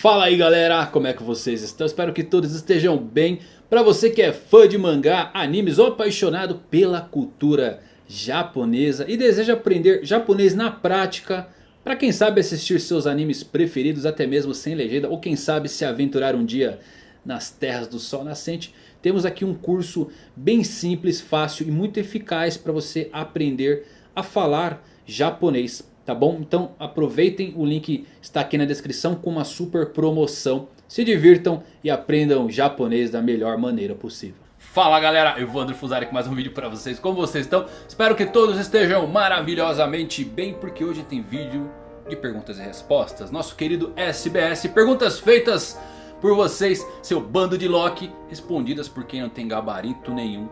Fala aí galera, como é que vocês estão? Espero que todos estejam bem. Para você que é fã de mangá, animes ou apaixonado pela cultura japonesa e deseja aprender japonês na prática, para quem sabe assistir seus animes preferidos até mesmo sem legenda ou quem sabe se aventurar um dia nas terras do sol nascente, temos aqui um curso bem simples, fácil e muito eficaz para você aprender a falar japonês tá bom? Então aproveitem, o link está aqui na descrição com uma super promoção. Se divirtam e aprendam japonês da melhor maneira possível. Fala galera, eu vou andré Fuzari com mais um vídeo pra vocês, como vocês estão? Espero que todos estejam maravilhosamente bem, porque hoje tem vídeo de perguntas e respostas. Nosso querido SBS, perguntas feitas por vocês, seu bando de Loki, respondidas por quem não tem gabarito nenhum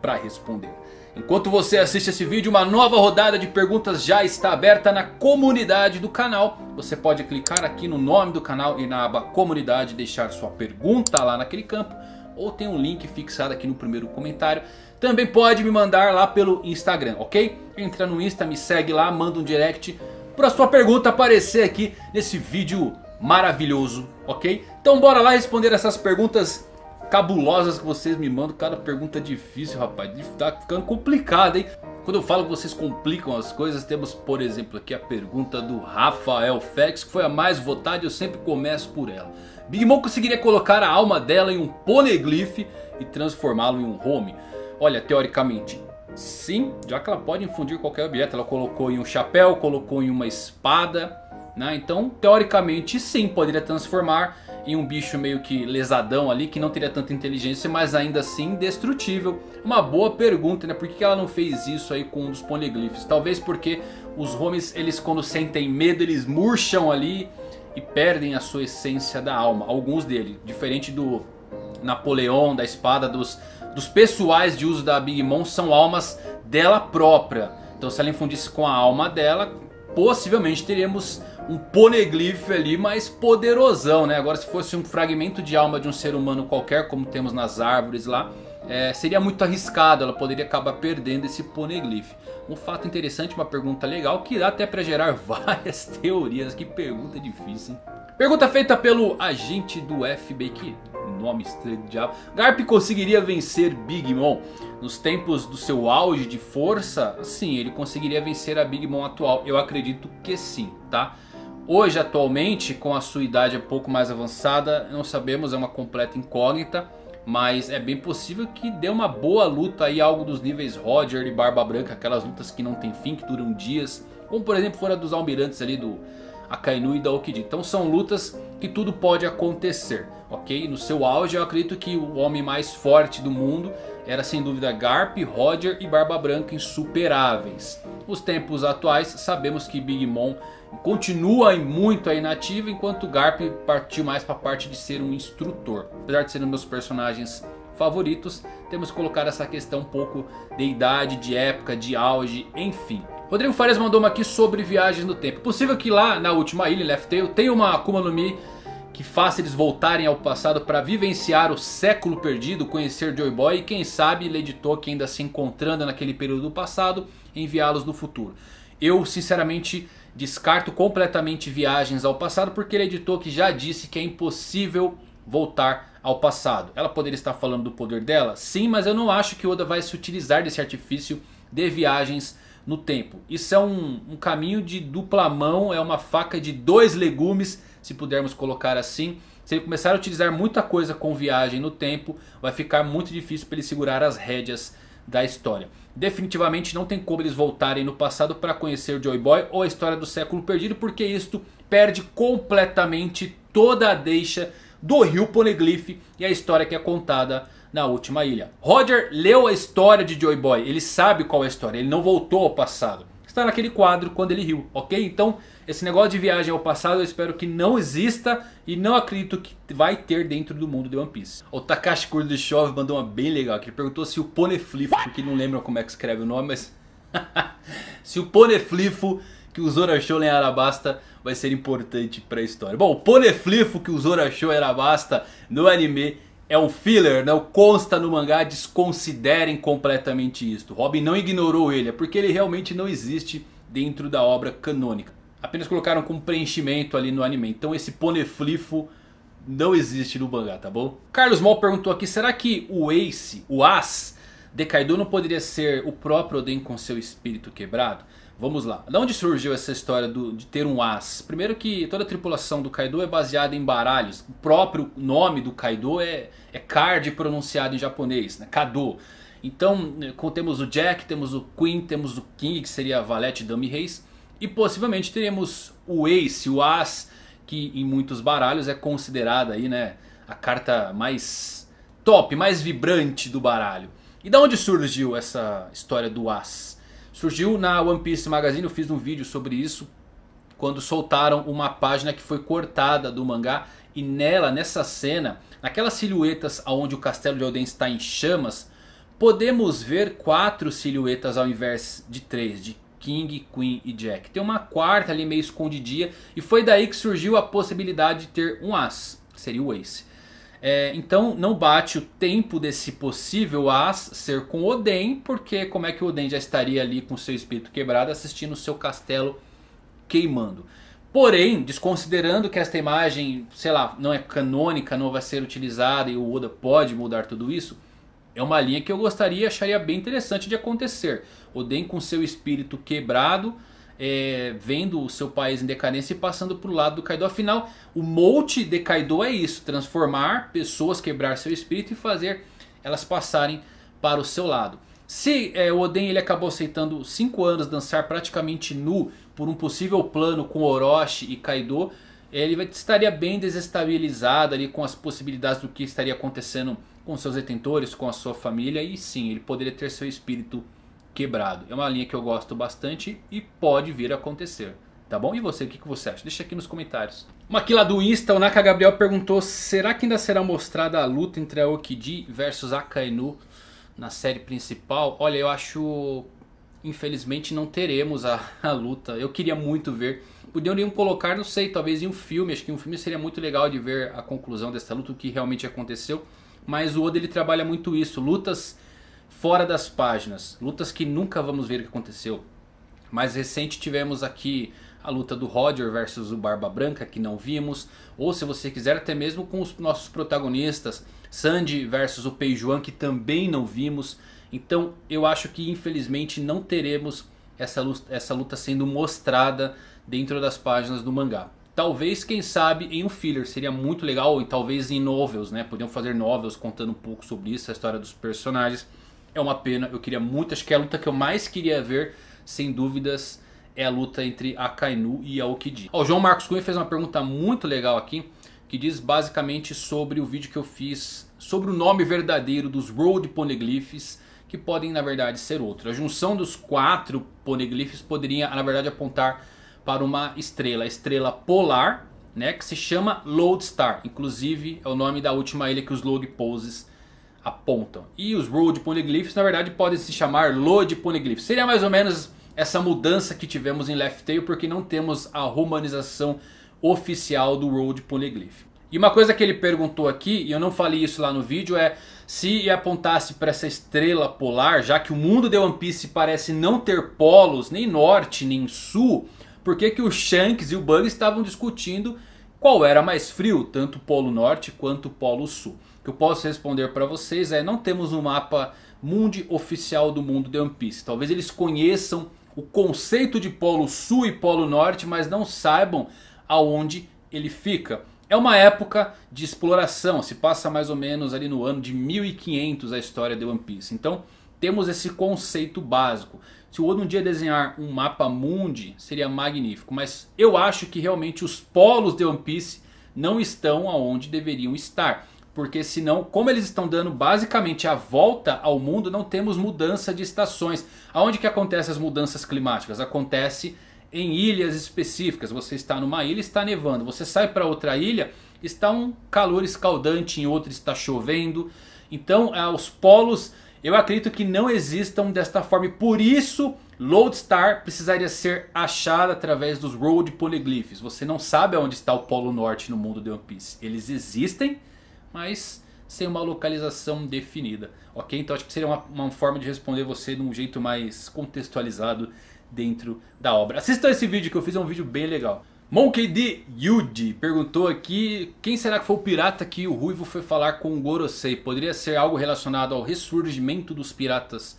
pra responder. Enquanto você assiste esse vídeo, uma nova rodada de perguntas já está aberta na comunidade do canal. Você pode clicar aqui no nome do canal e na aba comunidade deixar sua pergunta lá naquele campo. Ou tem um link fixado aqui no primeiro comentário. Também pode me mandar lá pelo Instagram, ok? Entra no Insta, me segue lá, manda um direct para sua pergunta aparecer aqui nesse vídeo maravilhoso, ok? Então bora lá responder essas perguntas cabulosas que vocês me mandam. Cada pergunta difícil, rapaz. Tá ficando complicado, hein? Quando eu falo que vocês complicam as coisas, temos por exemplo aqui a pergunta do Rafael Fex, que foi a mais votada e eu sempre começo por ela. Big Mom conseguiria colocar a alma dela em um poneglyph e transformá-lo em um home? Olha, teoricamente sim, já que ela pode infundir qualquer objeto. Ela colocou em um chapéu, colocou em uma espada né? Então, teoricamente, sim, poderia transformar em um bicho meio que lesadão ali, que não teria tanta inteligência, mas ainda assim destrutível. Uma boa pergunta, né? Por que ela não fez isso aí com um dos poliglifes? Talvez porque os homens, eles quando sentem medo, eles murcham ali e perdem a sua essência da alma. Alguns deles, diferente do Napoleão, da espada, dos, dos pessoais de uso da Big Mom, são almas dela própria. Então se ela infundisse com a alma dela, possivelmente teríamos um poneglyph ali mais poderosão, né? Agora se fosse um fragmento de alma de um ser humano qualquer, como temos nas árvores lá, é, seria muito arriscado, ela poderia acabar perdendo esse poneglyph. Um fato interessante, uma pergunta legal, que dá até para gerar várias teorias. Que pergunta difícil, hein? Pergunta feita pelo agente do FBI, que nome estranho do diabo. Garp conseguiria vencer Big Mom nos tempos do seu auge de força? Sim, ele conseguiria vencer a Big Mom atual. Eu acredito que sim, tá? Hoje, atualmente, com a sua idade um pouco mais avançada, não sabemos, é uma completa incógnita. Mas é bem possível que dê uma boa luta aí, algo dos níveis Roger e Barba Branca, aquelas lutas que não tem fim, que duram dias. Como por exemplo fora dos almirantes ali do Akainu e da Okidi. Então são lutas que tudo pode acontecer, ok? No seu auge eu acredito que o homem mais forte do mundo era sem dúvida Garp, Roger e Barba Branca insuperáveis. Os tempos atuais sabemos que Big Mom continua muito aí nativa, enquanto Garp partiu mais para a parte de ser um instrutor. Apesar de serem um meus personagens favoritos, temos que colocar essa questão um pouco de idade, de época, de auge, enfim. Rodrigo Farias mandou uma aqui sobre viagens no tempo. Possível que lá na última ilha, Left Tail, tenha uma Akuma no Mi que faça eles voltarem ao passado para vivenciar o século perdido, conhecer Joy Boy e quem sabe Lady Tolkien ainda se encontrando naquele período do passado, enviá-los no futuro. Eu sinceramente descarto completamente viagens ao passado porque Lady Tolkien já disse que é impossível voltar ao passado. Ela poderia estar falando do poder dela? Sim, mas eu não acho que Oda vai se utilizar desse artifício de viagens no tempo. Isso é um, um caminho de dupla mão, é uma faca de dois legumes, se pudermos colocar assim. Se ele começar a utilizar muita coisa com viagem no tempo, vai ficar muito difícil para ele segurar as rédeas da história. Definitivamente não tem como eles voltarem no passado para conhecer o Joy Boy ou a história do século perdido, porque isto perde completamente toda a deixa do Rio Poneglyph e a história que é contada na última ilha. Roger leu a história de Joy Boy, ele sabe qual é a história, ele não voltou ao passado. Está naquele quadro quando ele riu, ok? Então esse negócio de viagem ao passado eu espero que não exista e não acredito que vai ter dentro do mundo de One Piece. O Takashi Kurdishov mandou uma bem legal, que ele perguntou se o Poneflifo, porque não lembra como é que escreve o nome, mas... se o Poneflifo que usou Zorachou em Arabasta vai ser importante para a história. Bom, o Poneflifo que usou Zorachou em Arabasta no anime é o filler, né? o consta no mangá, desconsiderem completamente isto. Robin não ignorou ele, é porque ele realmente não existe dentro da obra canônica. Apenas colocaram como preenchimento ali no anime. Então esse Poneflifo não existe no mangá, tá bom? Carlos Mal perguntou aqui, será que o Ace, o As, Kaido não poderia ser o próprio Oden com seu espírito quebrado? Vamos lá. De onde surgiu essa história do, de ter um as? Primeiro que toda a tripulação do Kaido é baseada em baralhos. O próprio nome do Kaido é, é card pronunciado em japonês, né? Kado. Então né, temos o Jack, temos o Queen, temos o King, que seria Valete Dummy Reis. E possivelmente teremos o Ace, o As, que em muitos baralhos é considerada aí, né, a carta mais top, mais vibrante do baralho. E da onde surgiu essa história do As? Surgiu na One Piece Magazine, eu fiz um vídeo sobre isso, quando soltaram uma página que foi cortada do mangá. E nela, nessa cena, naquelas silhuetas onde o castelo de Alden está em chamas, podemos ver quatro silhuetas ao invés de três, de King, Queen e Jack. Tem uma quarta ali meio escondidinha e foi daí que surgiu a possibilidade de ter um As, seria o Ace. É, então não bate o tempo desse possível as ser com Oden, porque como é que o Oden já estaria ali com seu espírito quebrado assistindo o seu castelo queimando? Porém, desconsiderando que esta imagem, sei lá, não é canônica, não vai ser utilizada e o Oda pode mudar tudo isso, é uma linha que eu gostaria e acharia bem interessante de acontecer. Oden com seu espírito quebrado, é, vendo o seu país em decadência e passando para o lado do Kaido. Afinal, o molde de Kaido é isso: transformar pessoas, quebrar seu espírito e fazer elas passarem para o seu lado. Se é, o Oden ele acabou aceitando 5 anos dançar praticamente nu por um possível plano com Orochi e Kaido, ele estaria bem desestabilizado ali com as possibilidades do que estaria acontecendo com seus detentores, com a sua família. E sim, ele poderia ter seu espírito quebrado. É uma linha que eu gosto bastante e pode vir a acontecer. Tá bom? E você, o que, você acha? Deixa aqui nos comentários. Uma aqui lá do Insta, o Naka Gabriel perguntou: será que ainda será mostrada a luta entre a Okidi versus a Kainu na série principal? Olha, eu acho. Infelizmente não teremos a, a luta. Eu queria muito ver. Poderiam colocar, não sei, talvez em um filme. Acho que um filme seria muito legal de ver a conclusão dessa luta, o que realmente aconteceu. Mas o Oda ele trabalha muito isso. Lutas fora das páginas, lutas que nunca vamos ver o que aconteceu. Mais recente tivemos aqui a luta do Roger versus o Barba Branca que não vimos, ou se você quiser até mesmo com os nossos protagonistas, Sandy versus o Pei Juan que também não vimos. Então eu acho que infelizmente não teremos essa luta, essa luta sendo mostrada dentro das páginas do mangá. Talvez, quem sabe, em um filler seria muito legal, ou talvez em novels, né? Podiam fazer novels contando um pouco sobre isso, a história dos personagens. É uma pena, eu queria muito. Acho que é a luta que eu mais queria ver, sem dúvidas, é a luta entre a Kainu e a Okidi. Ó, o João Marcos Cunha fez uma pergunta muito legal aqui, que diz basicamente sobre o vídeo que eu fiz sobre o nome verdadeiro dos Road Poneglyphs, que podem na verdade ser outro. A junção dos quatro Poneglyphs poderia na verdade apontar para uma estrela, a estrela polar, né, que se chama Lodestar. Inclusive é o nome da última ilha que os Log Poses apontam. E os Road Poneglyphs na verdade podem se chamar Load Poneglyphs. Seria mais ou menos essa mudança que tivemos em Left Tail porque não temos a romanização oficial do Road Poneglyph. E uma coisa que ele perguntou aqui, e eu não falei isso lá no vídeo, é se apontasse para essa estrela polar, já que o mundo de One Piece parece não ter polos, nem norte, nem sul, por que, que o Shanks e o Bug estavam discutindo qual era mais frio, tanto o Polo Norte quanto o Polo Sul? O que eu posso responder para vocês é, não temos um mapa mundi oficial do mundo de One Piece. Talvez eles conheçam o conceito de Polo Sul e Polo Norte, mas não saibam aonde ele fica. É uma época de exploração, se passa mais ou menos ali no ano de 1500 a história de One Piece. Então temos esse conceito básico. Se o Oda um dia desenhar um mapa mundi, seria magnífico. Mas eu acho que realmente os polos de One Piece não estão aonde deveriam estar. Porque senão, como eles estão dando basicamente a volta ao mundo, não temos mudança de estações. Aonde que acontecem as mudanças climáticas? Acontece em ilhas específicas. Você está numa ilha e está nevando. Você sai para outra ilha, está um calor escaldante, em outra está chovendo. Então é, os polos eu acredito que não existam desta forma e por isso Lodestar precisaria ser achada através dos Road Polyglyphs. Você não sabe onde está o Polo Norte no mundo de One Piece. Eles existem, mas sem uma localização definida. Ok? Então acho que seria uma, uma forma de responder você de um jeito mais contextualizado dentro da obra. Assistam esse vídeo que eu fiz, é um vídeo bem legal. Monkey D. Yuji perguntou aqui quem será que foi o pirata que o Ruivo foi falar com o Gorosei? Poderia ser algo relacionado ao ressurgimento dos piratas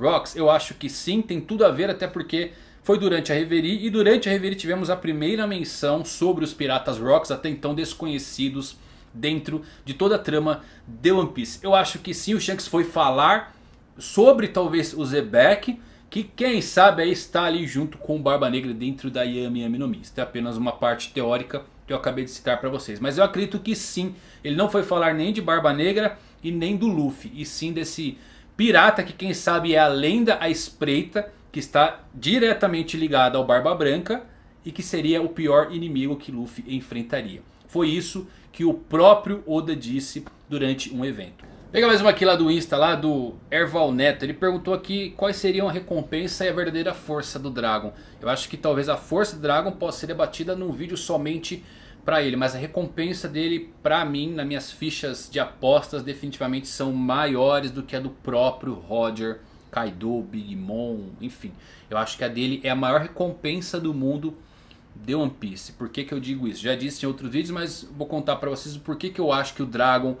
Rocks? Eu acho que sim, tem tudo a ver até porque foi durante a Reverie e durante a Reverie tivemos a primeira menção sobre os piratas Rocks até então desconhecidos dentro de toda a trama de One Piece. Eu acho que sim, o Shanks foi falar sobre talvez o Zebek que quem sabe aí está ali junto com o Barba Negra dentro da Yami Yami no Mi. Isso é apenas uma parte teórica que eu acabei de citar para vocês. Mas eu acredito que sim, ele não foi falar nem de Barba Negra e nem do Luffy. E sim desse pirata que quem sabe é a lenda, a espreita, que está diretamente ligada ao Barba Branca e que seria o pior inimigo que Luffy enfrentaria. Foi isso que o próprio Oda disse durante um evento. Pega mais uma aqui lá do Insta, lá do Erval Neto. Ele perguntou aqui quais seriam a recompensa e a verdadeira força do Dragon. Eu acho que talvez a força do Dragon possa ser debatida num vídeo somente para ele. Mas a recompensa dele, para mim, nas minhas fichas de apostas, definitivamente são maiores do que a do próprio Roger, Kaido, Big Mom, enfim. Eu acho que a dele é a maior recompensa do mundo de One Piece. Por que, que eu digo isso? Já disse em outros vídeos, mas vou contar para vocês por que, que eu acho que o Dragon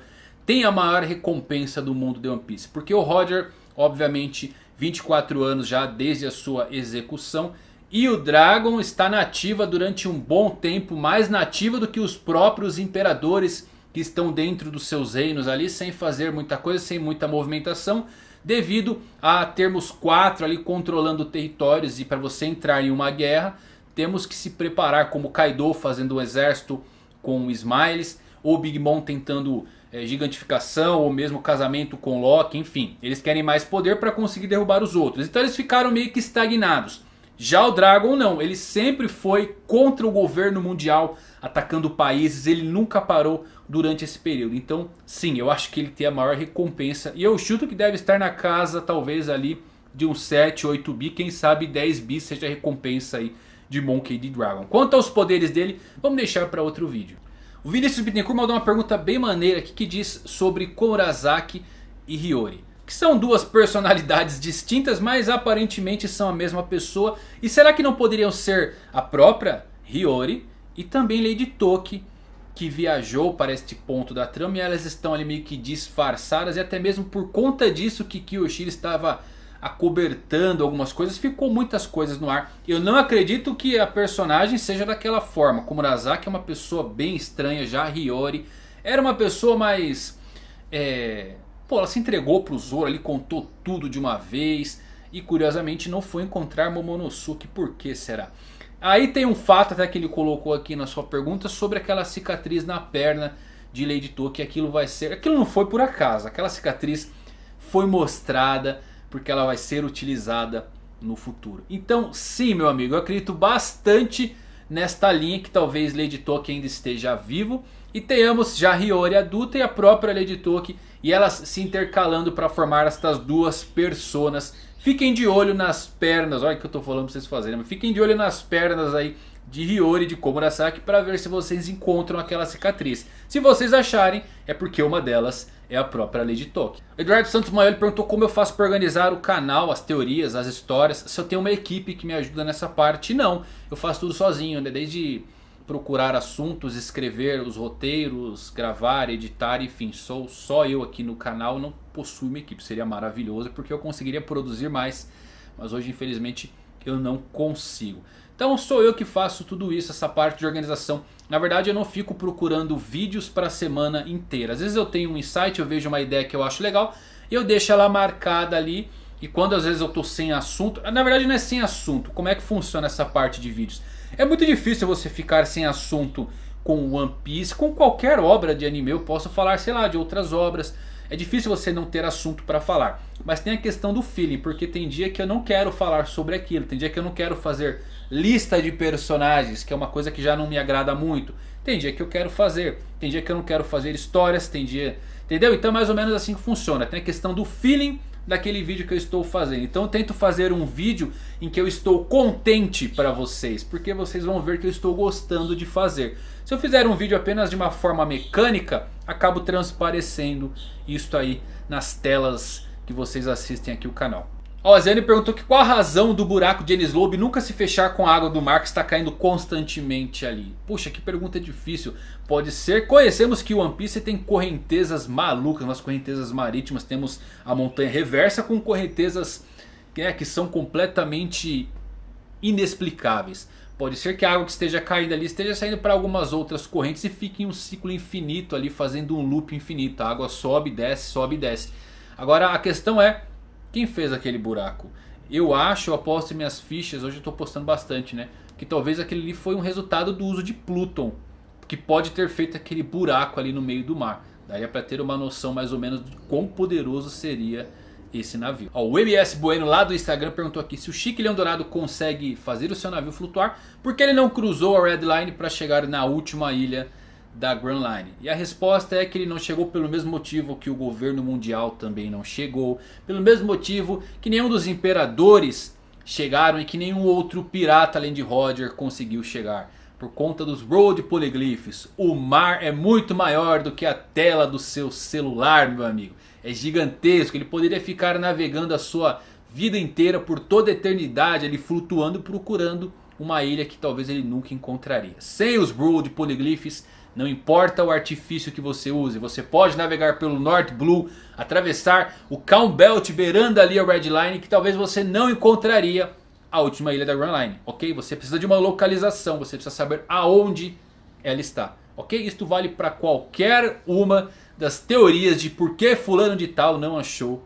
tem a maior recompensa do mundo de One Piece. Porque o Roger, obviamente, 24 anos já desde a sua execução. E o Dragon está nativa durante um bom tempo, mais nativa do que os próprios imperadores que estão dentro dos seus reinos ali, sem fazer muita coisa, sem muita movimentação, devido a termos quatro ali controlando territórios e para você entrar em uma guerra, temos que se preparar como Kaido fazendo um exército com Smiles, ou Big Mom tentando é, gigantificação ou mesmo casamento com Loki, enfim. Eles querem mais poder para conseguir derrubar os outros. Então eles ficaram meio que estagnados. Já o Dragon não, ele sempre foi contra o governo mundial, atacando países, ele nunca parou durante esse período. Então sim, eu acho que ele tem a maior recompensa e eu chuto que deve estar na casa talvez ali de uns 7, 8 bi, quem sabe 10 bi seja a recompensa aí de Monkey D. Dragon. Quanto aos poderes dele, vamos deixar para outro vídeo. O Vinícius Bittencourt mandou uma pergunta bem maneira aqui que diz sobre Kourazaki e Hiyori. Que são duas personalidades distintas, mas aparentemente são a mesma pessoa. E será que não poderiam ser a própria Hiyori e também Lady Toki que viajou para este ponto da trama e elas estão ali meio que disfarçadas e até mesmo por conta disso que Kyoshiro estava acobertando algumas coisas, ficou muitas coisas no ar. Eu não acredito que a personagem seja daquela forma. Komurasaki é uma pessoa bem estranha, já Hiyori era uma pessoa mais... É... Pô, ela se entregou pro Zoro, ele contou tudo de uma vez e curiosamente não foi encontrar Momonosuke, por que será? Aí tem um fato até que ele colocou aqui na sua pergunta sobre aquela cicatriz na perna de Lady Toki, aquilo vai ser, aquilo não foi por acaso, aquela cicatriz foi mostrada porque ela vai ser utilizada no futuro. Então, sim, meu amigo, eu acredito bastante nesta linha que talvez Lady Tolkien ainda esteja vivo e tenhamos já Hiyori adulta e a própria Lady Tolkien e elas se intercalando para formar estas duas personas. Fiquem de olho nas pernas, olha o que eu estou falando para vocês fazerem, fiquem de olho nas pernas aí de Hiyori e de Komurasaki para ver se vocês encontram aquela cicatriz. Se vocês acharem, é porque uma delas é a própria Lady Tolkien. Eduardo Santos Maioli perguntou como eu faço para organizar o canal, as teorias, as histórias. Se eu tenho uma equipe que me ajuda nessa parte. Não, eu faço tudo sozinho, né? desde procurar assuntos, escrever os roteiros, gravar, editar, enfim. Sou só eu aqui no canal, não possuo uma equipe. Seria maravilhoso porque eu conseguiria produzir mais. Mas hoje infelizmente eu não consigo. Então sou eu que faço tudo isso, essa parte de organização. Na verdade eu não fico procurando vídeos para a semana inteira. Às vezes eu tenho um insight, eu vejo uma ideia que eu acho legal e eu deixo ela marcada ali. E quando às vezes eu estou sem assunto, na verdade não é sem assunto. Como é que funciona essa parte de vídeos? É muito difícil você ficar sem assunto com One Piece, com qualquer obra de anime. Eu posso falar, sei lá, de outras obras. É difícil você não ter assunto para falar. Mas tem a questão do feeling, porque tem dia que eu não quero falar sobre aquilo, tem dia que eu não quero fazer lista de personagens, que é uma coisa que já não me agrada muito. Tem dia que eu quero fazer, tem dia que eu não quero fazer histórias, tem dia. Entendeu? Então, mais ou menos assim que funciona. Tem a questão do feeling daquele vídeo que eu estou fazendo. Então eu tento fazer um vídeo em que eu estou contente para vocês, porque vocês vão ver que eu estou gostando de fazer. Se eu fizer um vídeo apenas de uma forma mecânica, acabo transparecendo isso aí nas telas que vocês assistem aqui o canal. Ó, a perguntou que qual a razão do buraco de Enes Lobe nunca se fechar com a água do mar que está caindo constantemente ali. Puxa, que pergunta difícil. Pode ser. Conhecemos que o One Piece tem correntezas malucas, nas correntezas marítimas. Temos a montanha reversa com correntezas é, que são completamente inexplicáveis. Pode ser que a água que esteja caindo ali esteja saindo para algumas outras correntes e fique em um ciclo infinito ali, fazendo um loop infinito. A água sobe, desce, sobe, desce. Agora a questão é quem fez aquele buraco? Eu acho, eu aposto em minhas fichas, hoje eu estou postando bastante, né? Que talvez aquele ali foi um resultado do uso de Pluton, que pode ter feito aquele buraco ali no meio do mar. Daria para ter uma noção mais ou menos de quão poderoso seria esse navio. Ó, o MS Bueno lá do Instagram perguntou aqui se o Chique Leão Dourado consegue fazer o seu navio flutuar, porque ele não cruzou a Red Line para chegar na última ilha da Grand Line? E a resposta é que ele não chegou pelo mesmo motivo que o governo mundial também não chegou, pelo mesmo motivo que nenhum dos imperadores chegaram e que nenhum outro pirata além de Roger conseguiu chegar. Por conta dos Road Polyglyphs, o mar é muito maior do que a tela do seu celular, meu amigo. É gigantesco, ele poderia ficar navegando a sua vida inteira por toda a eternidade, ele flutuando procurando uma ilha que talvez ele nunca encontraria. Sem os Road Polyglyphs, não importa o artifício que você use, você pode navegar pelo North Blue, atravessar o Calm Belt beirando ali a Red Line que talvez você não encontraria a última ilha da Grand Line, ok? Você precisa de uma localização, você precisa saber aonde ela está, ok? Isto vale para qualquer uma das teorias de por que fulano de tal não achou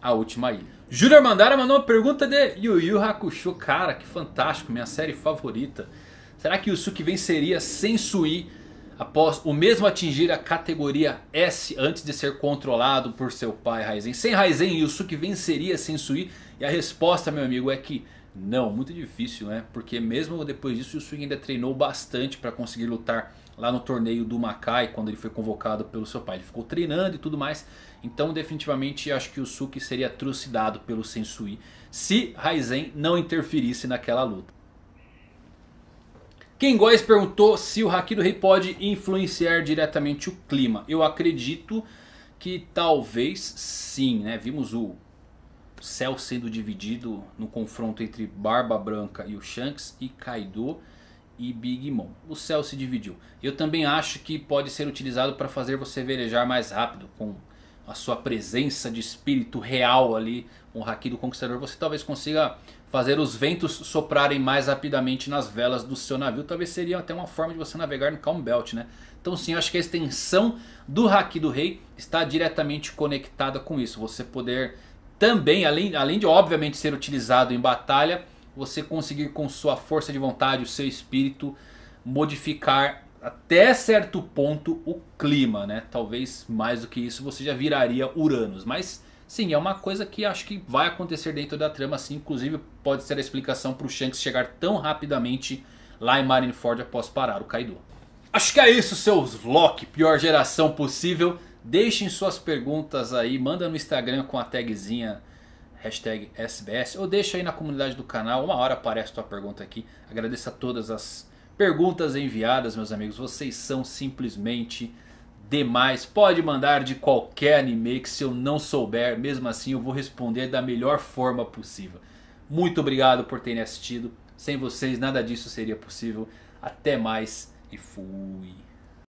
a última ilha. Júnior Mandara mandou uma pergunta de Yu Yu Hakusho. Cara, que fantástico, minha série favorita. Será que Yusuke venceria sem Sui após o mesmo atingir a categoria S antes de ser controlado por seu pai Raizen. Sem Raizen, Yusuke venceria Sensui e a resposta, meu amigo, é que não, muito difícil, né? Porque mesmo depois disso, Yusuke ainda treinou bastante para conseguir lutar lá no torneio do Makai, quando ele foi convocado pelo seu pai. Ele ficou treinando e tudo mais, então definitivamente acho que Yusuke seria trucidado pelo Sensui se Raizen não interferisse naquela luta. Quem Góes perguntou se o Haki do Rei pode influenciar diretamente o clima. Eu acredito que talvez sim, né? Vimos o céu sendo dividido no confronto entre Barba Branca e o Shanks e Kaido e Big Mom. O céu se dividiu. Eu também acho que pode ser utilizado para fazer você velejar mais rápido com a sua presença de espírito real ali, com o Haki do Conquistador. Você talvez consiga fazer os ventos soprarem mais rapidamente nas velas do seu navio. Talvez seria até uma forma de você navegar no Calm Belt, né? Então sim, acho que a extensão do Haki do Rei está diretamente conectada com isso. Você poder também, além, além de obviamente ser utilizado em batalha, você conseguir com sua força de vontade, o seu espírito, modificar até certo ponto o clima, né? Talvez mais do que isso você já viraria Uranus, mas Sim, é uma coisa que acho que vai acontecer dentro da trama, assim, inclusive pode ser a explicação para o Shanks chegar tão rapidamente lá em Marineford após parar o Kaido. Acho que é isso, seus Loki, pior geração possível. Deixem suas perguntas aí, manda no Instagram com a tagzinha hashtag SBS ou deixa aí na comunidade do canal, uma hora aparece tua pergunta aqui. Agradeço a todas as perguntas enviadas, meus amigos, vocês são simplesmente demais. Pode mandar de qualquer anime que se eu não souber, mesmo assim eu vou responder da melhor forma possível. Muito obrigado por terem assistido. Sem vocês nada disso seria possível. Até mais e fui.